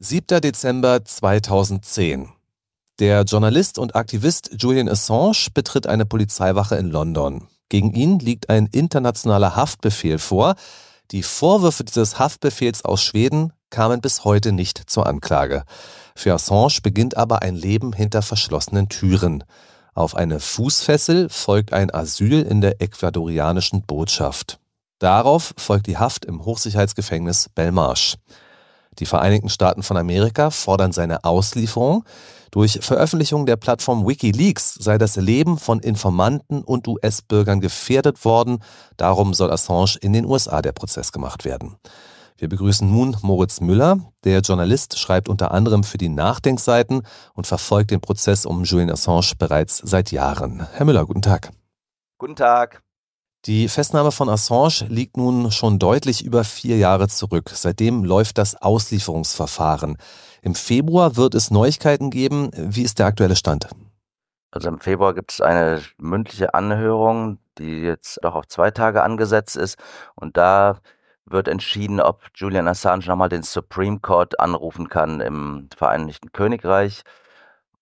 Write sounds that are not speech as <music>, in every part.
7. Dezember 2010. Der Journalist und Aktivist Julian Assange betritt eine Polizeiwache in London. Gegen ihn liegt ein internationaler Haftbefehl vor. Die Vorwürfe dieses Haftbefehls aus Schweden kamen bis heute nicht zur Anklage. Für Assange beginnt aber ein Leben hinter verschlossenen Türen. Auf eine Fußfessel folgt ein Asyl in der ecuadorianischen Botschaft. Darauf folgt die Haft im Hochsicherheitsgefängnis Belmarsh. Die Vereinigten Staaten von Amerika fordern seine Auslieferung. Durch Veröffentlichung der Plattform Wikileaks sei das Leben von Informanten und US-Bürgern gefährdet worden. Darum soll Assange in den USA der Prozess gemacht werden. Wir begrüßen nun Moritz Müller. Der Journalist schreibt unter anderem für die Nachdenkseiten und verfolgt den Prozess um Julian Assange bereits seit Jahren. Herr Müller, guten Tag. Guten Tag. Die Festnahme von Assange liegt nun schon deutlich über vier Jahre zurück. Seitdem läuft das Auslieferungsverfahren. Im Februar wird es Neuigkeiten geben. Wie ist der aktuelle Stand? Also im Februar gibt es eine mündliche Anhörung, die jetzt doch auf zwei Tage angesetzt ist. Und da wird entschieden, ob Julian Assange nochmal den Supreme Court anrufen kann im Vereinigten Königreich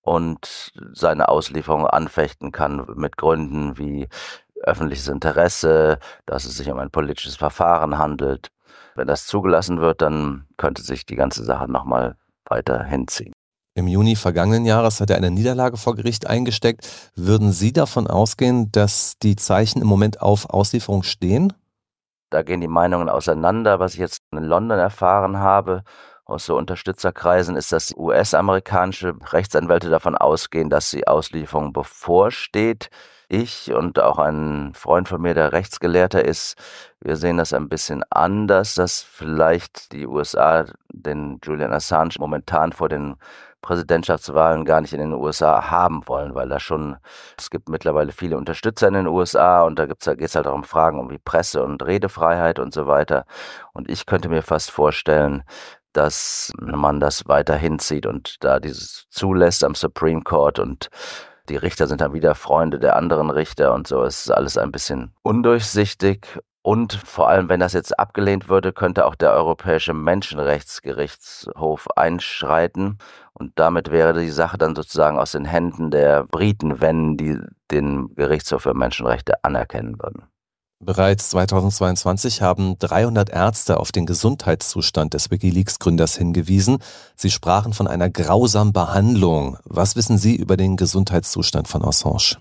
und seine Auslieferung anfechten kann mit Gründen wie öffentliches Interesse, dass es sich um ein politisches Verfahren handelt. Wenn das zugelassen wird, dann könnte sich die ganze Sache nochmal weiter hinziehen. Im Juni vergangenen Jahres hat er eine Niederlage vor Gericht eingesteckt. Würden Sie davon ausgehen, dass die Zeichen im Moment auf Auslieferung stehen? Da gehen die Meinungen auseinander. Was ich jetzt in London erfahren habe, aus so Unterstützerkreisen ist, dass US-amerikanische Rechtsanwälte davon ausgehen, dass die Auslieferung bevorsteht. Ich und auch ein Freund von mir, der Rechtsgelehrter ist, wir sehen das ein bisschen anders, dass vielleicht die USA den Julian Assange momentan vor den Präsidentschaftswahlen gar nicht in den USA haben wollen, weil da schon, es gibt mittlerweile viele Unterstützer in den USA und da, da geht es halt auch um Fragen um die Presse und Redefreiheit und so weiter. Und ich könnte mir fast vorstellen, dass man das weiterhin zieht und da dieses zulässt am Supreme Court und die Richter sind dann wieder Freunde der anderen Richter und so. Es ist alles ein bisschen undurchsichtig. Und vor allem, wenn das jetzt abgelehnt würde, könnte auch der Europäische Menschenrechtsgerichtshof einschreiten. Und damit wäre die Sache dann sozusagen aus den Händen der Briten, wenn die den Gerichtshof für Menschenrechte anerkennen würden. Bereits 2022 haben 300 Ärzte auf den Gesundheitszustand des Wikileaks-Gründers hingewiesen. Sie sprachen von einer grausamen Behandlung. Was wissen Sie über den Gesundheitszustand von Assange?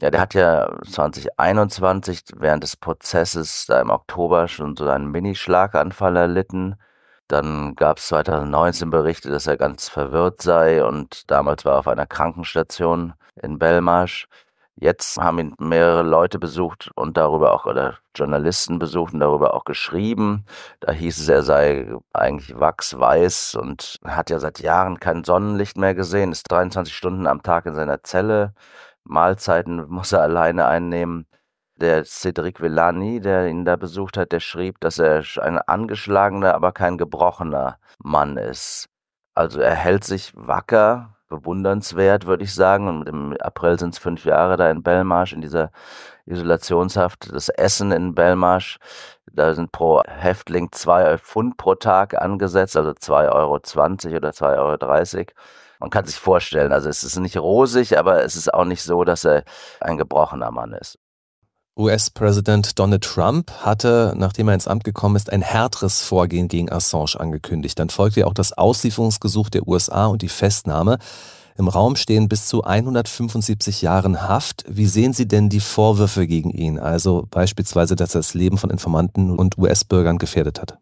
Ja, der hat ja 2021 während des Prozesses da im Oktober schon so einen Minischlaganfall erlitten. Dann gab es 2019 Berichte, dass er ganz verwirrt sei und damals war er auf einer Krankenstation in Belmarsh. Jetzt haben ihn mehrere Leute besucht und darüber auch, oder Journalisten besucht und darüber auch geschrieben. Da hieß es, er sei eigentlich wachsweiß und hat ja seit Jahren kein Sonnenlicht mehr gesehen, ist 23 Stunden am Tag in seiner Zelle. Mahlzeiten <laughs> muss er alleine einnehmen. Der Cedric Villani, der ihn da besucht hat, der schrieb, dass er ein angeschlagener, aber kein gebrochener Mann ist. Also er hält sich wacker, bewundernswert, würde ich sagen. Und im April sind es fünf Jahre da in Belmarsh, in dieser Isolationshaft. Das Essen in Belmarsh, da sind pro Häftling zwei Pfund pro Tag angesetzt, also 2,20 Euro oder 2,30 Euro. Man kann sich vorstellen, also es ist nicht rosig, aber es ist auch nicht so, dass er ein gebrochener Mann ist. US-Präsident Donald Trump hatte, nachdem er ins Amt gekommen ist, ein härteres Vorgehen gegen Assange angekündigt. Dann folgte ja auch das Auslieferungsgesuch der USA und die Festnahme. Im Raum stehen bis zu 175 Jahren Haft. Wie sehen Sie denn die Vorwürfe gegen ihn? Also beispielsweise, dass er das Leben von Informanten und US-Bürgern gefährdet hat.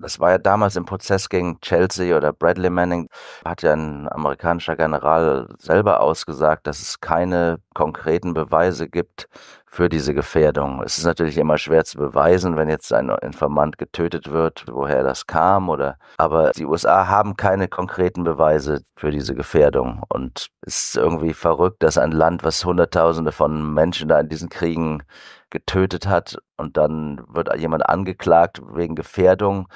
Das war ja damals im Prozess gegen Chelsea oder Bradley Manning, hat ja ein amerikanischer General selber ausgesagt, dass es keine konkreten Beweise gibt für diese Gefährdung. Es ist natürlich immer schwer zu beweisen, wenn jetzt ein Informant getötet wird, woher das kam oder, aber die USA haben keine konkreten Beweise für diese Gefährdung und es ist irgendwie verrückt, dass ein Land, was Hunderttausende von Menschen da in diesen Kriegen getötet hat und dann wird jemand angeklagt wegen Gefährdung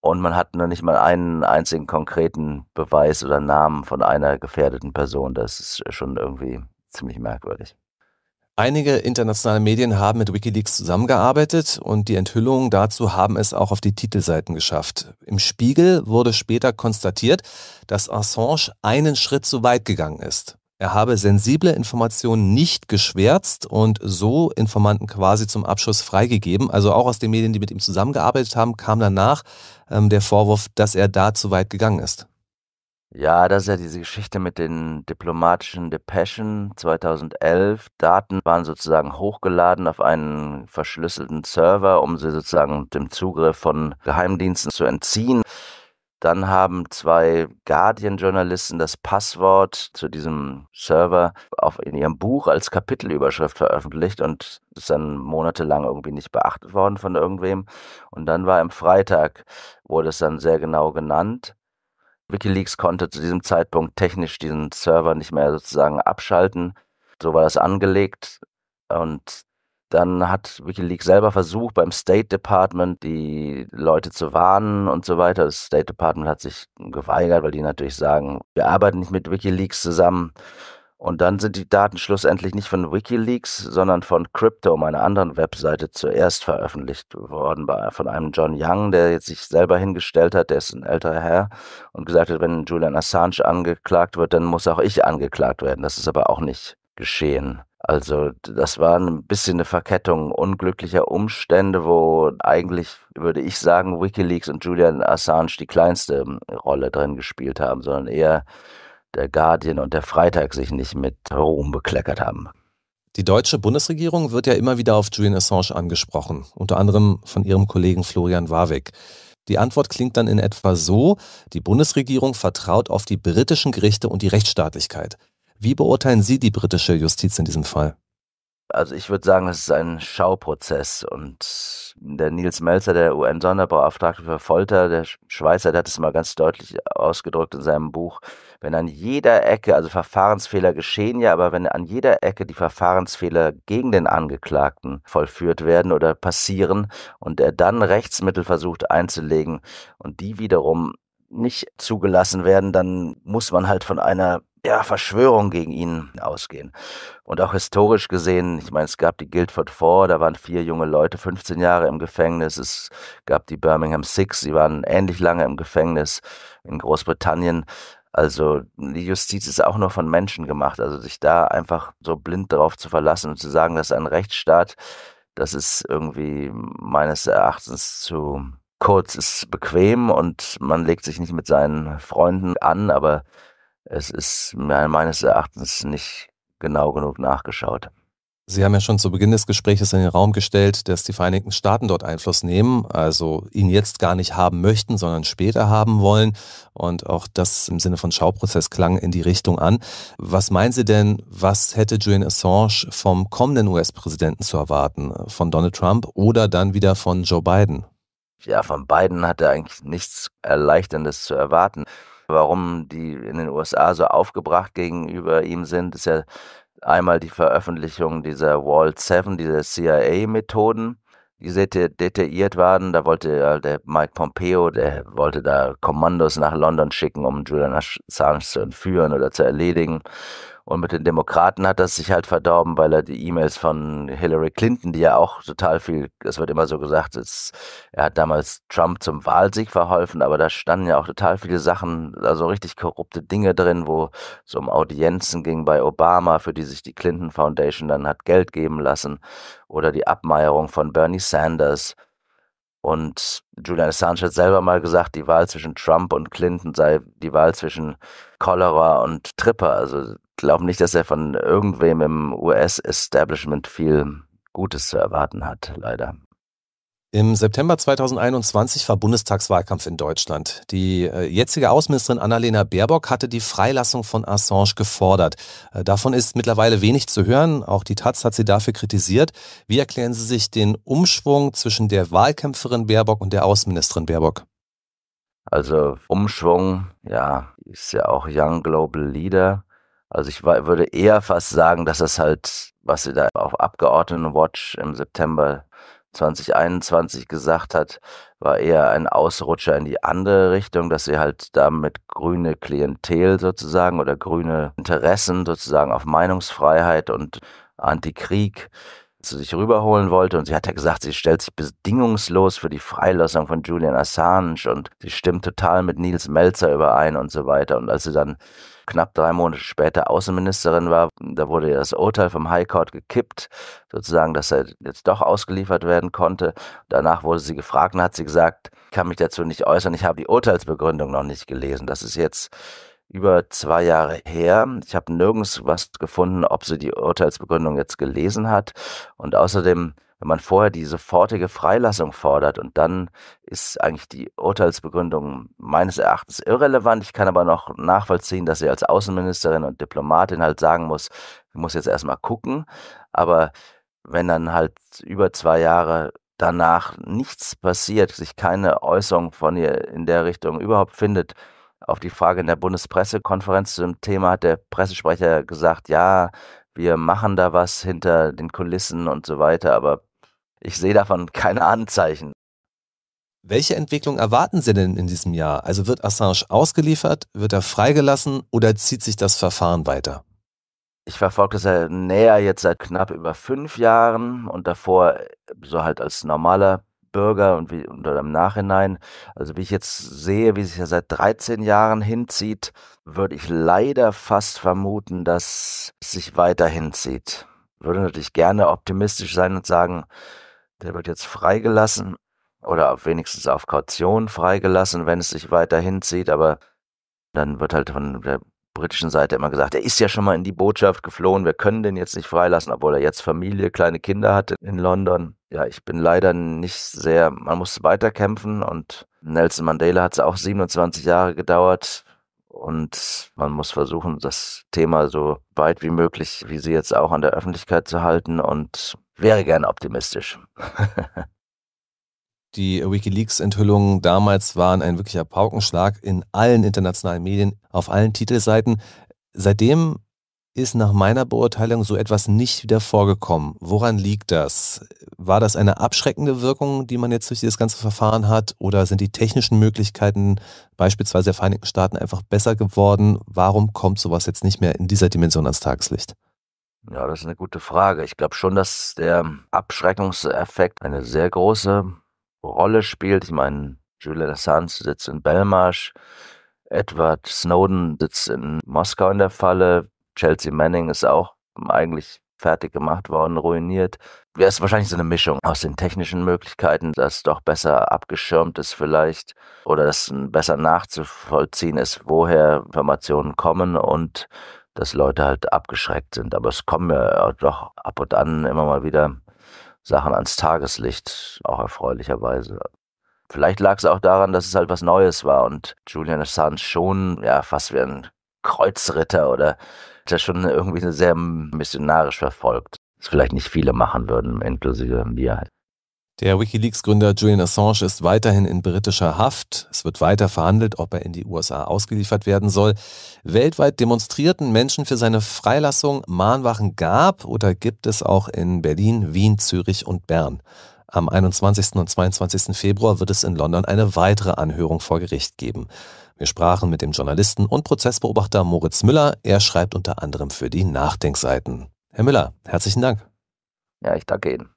und man hat noch nicht mal einen einzigen konkreten Beweis oder Namen von einer gefährdeten Person. Das ist schon irgendwie ziemlich merkwürdig. Einige internationale Medien haben mit Wikileaks zusammengearbeitet und die Enthüllungen dazu haben es auch auf die Titelseiten geschafft. Im Spiegel wurde später konstatiert, dass Assange einen Schritt zu weit gegangen ist. Er habe sensible Informationen nicht geschwärzt und so Informanten quasi zum Abschuss freigegeben. Also auch aus den Medien, die mit ihm zusammengearbeitet haben, kam danach ähm, der Vorwurf, dass er da zu weit gegangen ist. Ja, das ist ja diese Geschichte mit den diplomatischen Depeschen 2011. Daten waren sozusagen hochgeladen auf einen verschlüsselten Server, um sie sozusagen dem Zugriff von Geheimdiensten zu entziehen. Dann haben zwei Guardian-Journalisten das Passwort zu diesem Server auch in ihrem Buch als Kapitelüberschrift veröffentlicht und ist dann monatelang irgendwie nicht beachtet worden von irgendwem. Und dann war am Freitag, wurde es dann sehr genau genannt. Wikileaks konnte zu diesem Zeitpunkt technisch diesen Server nicht mehr sozusagen abschalten. So war das angelegt. Und dann hat WikiLeaks selber versucht, beim State Department die Leute zu warnen und so weiter. Das State Department hat sich geweigert, weil die natürlich sagen, wir arbeiten nicht mit WikiLeaks zusammen. Und dann sind die Daten schlussendlich nicht von Wikileaks, sondern von Crypto, meiner anderen Webseite, zuerst veröffentlicht worden von einem John Young, der jetzt sich selber hingestellt hat, der ist ein älterer Herr und gesagt hat, wenn Julian Assange angeklagt wird, dann muss auch ich angeklagt werden. Das ist aber auch nicht geschehen. Also das war ein bisschen eine Verkettung unglücklicher Umstände, wo eigentlich, würde ich sagen, Wikileaks und Julian Assange die kleinste ähm, Rolle drin gespielt haben, sondern eher der Guardian und der Freitag sich nicht mit Ruhm bekleckert haben. Die deutsche Bundesregierung wird ja immer wieder auf Julian Assange angesprochen, unter anderem von ihrem Kollegen Florian Warwick. Die Antwort klingt dann in etwa so, die Bundesregierung vertraut auf die britischen Gerichte und die Rechtsstaatlichkeit. Wie beurteilen Sie die britische Justiz in diesem Fall? Also ich würde sagen, es ist ein Schauprozess und der Nils Melzer, der UN-Sonderbeauftragte für Folter, der Schweizer, der hat es mal ganz deutlich ausgedrückt in seinem Buch, wenn an jeder Ecke, also Verfahrensfehler geschehen ja, aber wenn an jeder Ecke die Verfahrensfehler gegen den Angeklagten vollführt werden oder passieren und er dann Rechtsmittel versucht einzulegen und die wiederum nicht zugelassen werden, dann muss man halt von einer ja, Verschwörung gegen ihn ausgehen. Und auch historisch gesehen, ich meine, es gab die Guildford Four, da waren vier junge Leute 15 Jahre im Gefängnis. Es gab die Birmingham Six, sie waren ähnlich lange im Gefängnis in Großbritannien. Also die Justiz ist auch nur von Menschen gemacht. Also sich da einfach so blind darauf zu verlassen und zu sagen, das ist ein Rechtsstaat, das ist irgendwie meines Erachtens zu kurz, ist bequem und man legt sich nicht mit seinen Freunden an, aber es ist meines Erachtens nicht genau genug nachgeschaut. Sie haben ja schon zu Beginn des Gesprächs in den Raum gestellt, dass die Vereinigten Staaten dort Einfluss nehmen, also ihn jetzt gar nicht haben möchten, sondern später haben wollen. Und auch das im Sinne von Schauprozess klang in die Richtung an. Was meinen Sie denn, was hätte Julian Assange vom kommenden US-Präsidenten zu erwarten? Von Donald Trump oder dann wieder von Joe Biden? Ja, von Biden hat er eigentlich nichts Erleichterndes zu erwarten warum die in den USA so aufgebracht gegenüber ihm sind, ist ja einmal die Veröffentlichung dieser Wall 7, dieser CIA-Methoden, die sehr detailliert waren. Da wollte äh, der Mike Pompeo, der wollte da Kommandos nach London schicken, um Julian Assange zu entführen oder zu erledigen. Und mit den Demokraten hat das sich halt verdorben, weil er die E-Mails von Hillary Clinton, die ja auch total viel, es wird immer so gesagt, es, er hat damals Trump zum Wahlsieg verholfen, aber da standen ja auch total viele Sachen, also richtig korrupte Dinge drin, wo es um Audienzen ging bei Obama, für die sich die Clinton Foundation dann hat Geld geben lassen, oder die Abmeierung von Bernie Sanders. Und Julian Assange hat selber mal gesagt, die Wahl zwischen Trump und Clinton sei die Wahl zwischen Cholera und Tripper. Also glaube nicht, dass er von irgendwem im US-Establishment viel Gutes zu erwarten hat, leider. Im September 2021 war Bundestagswahlkampf in Deutschland. Die äh, jetzige Außenministerin Annalena Baerbock hatte die Freilassung von Assange gefordert. Äh, davon ist mittlerweile wenig zu hören. Auch die Taz hat sie dafür kritisiert. Wie erklären Sie sich den Umschwung zwischen der Wahlkämpferin Baerbock und der Außenministerin Baerbock? Also Umschwung, ja, ist ja auch Young Global Leader. Also ich würde eher fast sagen, dass das halt, was sie da auf Abgeordnetenwatch im September 2021 gesagt hat, war eher ein Ausrutscher in die andere Richtung, dass sie halt damit grüne Klientel sozusagen oder grüne Interessen sozusagen auf Meinungsfreiheit und Antikrieg zu sich rüberholen wollte. Und sie hat ja gesagt, sie stellt sich bedingungslos für die Freilassung von Julian Assange und sie stimmt total mit Nils Melzer überein und so weiter. Und als sie dann knapp drei Monate später Außenministerin war, da wurde ja das Urteil vom High Court gekippt, sozusagen, dass er jetzt doch ausgeliefert werden konnte. Danach wurde sie gefragt und hat sie gesagt, ich kann mich dazu nicht äußern, ich habe die Urteilsbegründung noch nicht gelesen. Das ist jetzt über zwei Jahre her. Ich habe nirgends was gefunden, ob sie die Urteilsbegründung jetzt gelesen hat. Und außerdem, wenn man vorher die sofortige Freilassung fordert und dann ist eigentlich die Urteilsbegründung meines Erachtens irrelevant. Ich kann aber noch nachvollziehen, dass sie als Außenministerin und Diplomatin halt sagen muss, ich muss jetzt erstmal gucken. Aber wenn dann halt über zwei Jahre danach nichts passiert, sich keine Äußerung von ihr in der Richtung überhaupt findet, auf die Frage in der Bundespressekonferenz zu dem Thema hat der Pressesprecher gesagt, ja, wir machen da was hinter den Kulissen und so weiter, aber ich sehe davon <laughs> keine Anzeichen. Welche Entwicklung erwarten Sie denn in diesem Jahr? Also wird Assange ausgeliefert, wird er freigelassen oder zieht sich das Verfahren weiter? Ich verfolge das ja näher jetzt seit knapp über fünf Jahren und davor so halt als normaler Bürger und, wie, und im Nachhinein, also wie ich jetzt sehe, wie sich ja seit 13 Jahren hinzieht, würde ich leider fast vermuten, dass es sich weiter hinzieht. Würde natürlich gerne optimistisch sein und sagen, der wird jetzt freigelassen oder wenigstens auf Kaution freigelassen, wenn es sich weiter hinzieht, aber dann wird halt von der britischen Seite immer gesagt, er ist ja schon mal in die Botschaft geflohen, wir können den jetzt nicht freilassen, obwohl er jetzt Familie, kleine Kinder hat in London ja, ich bin leider nicht sehr, man muss weiterkämpfen und Nelson Mandela hat es auch 27 Jahre gedauert und man muss versuchen, das Thema so weit wie möglich, wie Sie jetzt auch, an der Öffentlichkeit zu halten und wäre gern optimistisch. <laughs> Die Wikileaks-Enthüllungen damals waren ein wirklicher Paukenschlag in allen internationalen Medien, auf allen Titelseiten. Seitdem ist nach meiner Beurteilung so etwas nicht wieder vorgekommen. Woran liegt das? War das eine abschreckende Wirkung, die man jetzt durch dieses ganze Verfahren hat? Oder sind die technischen Möglichkeiten beispielsweise der Vereinigten Staaten einfach besser geworden? Warum kommt sowas jetzt nicht mehr in dieser Dimension ans Tageslicht? Ja, das ist eine gute Frage. Ich glaube schon, dass der Abschreckungseffekt eine sehr große Rolle spielt. Ich meine, Julian Assange sitzt in Belmarsh, Edward Snowden sitzt in Moskau in der Falle, Chelsea Manning ist auch eigentlich fertig gemacht worden, ruiniert. Wäre es wahrscheinlich so eine Mischung aus den technischen Möglichkeiten, dass doch besser abgeschirmt ist vielleicht oder dass besser nachzuvollziehen ist, woher Informationen kommen und dass Leute halt abgeschreckt sind. Aber es kommen ja doch ab und an immer mal wieder Sachen ans Tageslicht, auch erfreulicherweise. Vielleicht lag es auch daran, dass es halt was Neues war und Julian Assange schon ja fast wie ein Kreuzritter oder das schon irgendwie sehr missionarisch verfolgt. Das vielleicht nicht viele machen würden, inklusive mir halt. Der Wikileaks-Gründer Julian Assange ist weiterhin in britischer Haft. Es wird weiter verhandelt, ob er in die USA ausgeliefert werden soll. Weltweit demonstrierten Menschen für seine Freilassung. Mahnwachen gab oder gibt es auch in Berlin, Wien, Zürich und Bern. Am 21. und 22. Februar wird es in London eine weitere Anhörung vor Gericht geben. Wir sprachen mit dem Journalisten und Prozessbeobachter Moritz Müller. Er schreibt unter anderem für die Nachdenkseiten. Herr Müller, herzlichen Dank. Ja, ich danke Ihnen.